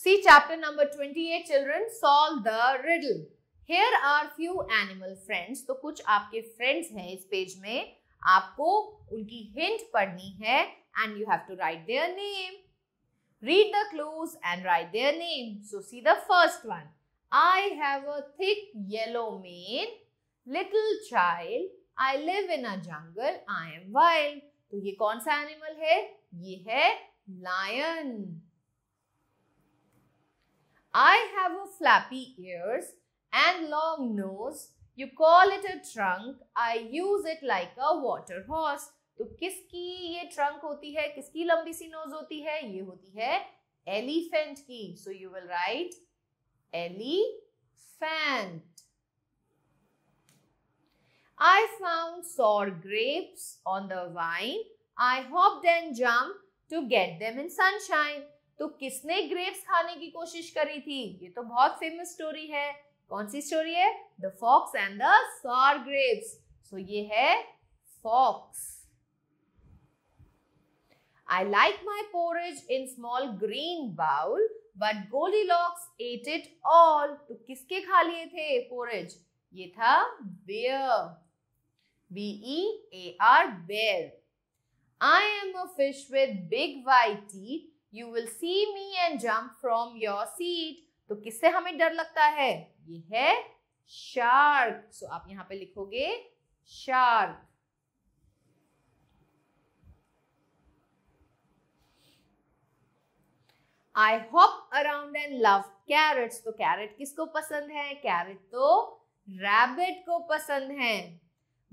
See chapter number 28 children solve the riddle. Here are few animal friends. तो कुछ आपके friends हैं इस page में आपको उनकी hint पढ़नी है and you have to write their name. Read the clues and write their name. So see the first one. I have a thick yellow mane, little child. I live in a jungle. I am wild. तो ये कौन सा animal है ये है lion. I have a flappy ears and long nose. You call it a trunk. I use it like a water horse. तो किसकी ये ट्रंक trunk है किसकी लंबी सी नोज होती है ये होती है एलिफेंट की so you will write I found sour grapes on the vine. I hop and jump to get them in sunshine. तो किसने ग्रेप्स खाने की कोशिश करी थी ये तो बहुत फेमस स्टोरी है कौन सी स्टोरी है the fox and the sour grapes so ये है fox I like my porridge in small green bowl, but Goldilocks ate it all. तो किसके खा लिए थे porridge? ये था bear. B E A R bear. I am a fish with big white teeth you will see me and jump from your seat तो किससे हमें डर लगता है ये है शार्क सो so, आप यहां पे लिखोगे shark I hop around and love carrots. तो कैरेट किसको पसंद है कैरेट तो रैबिट को पसंद है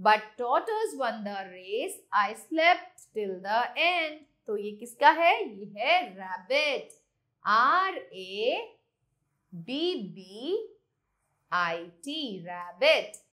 but tortoise won the race I slept till the end तो ये किसका है ये है rabbit R A B B I T rabbit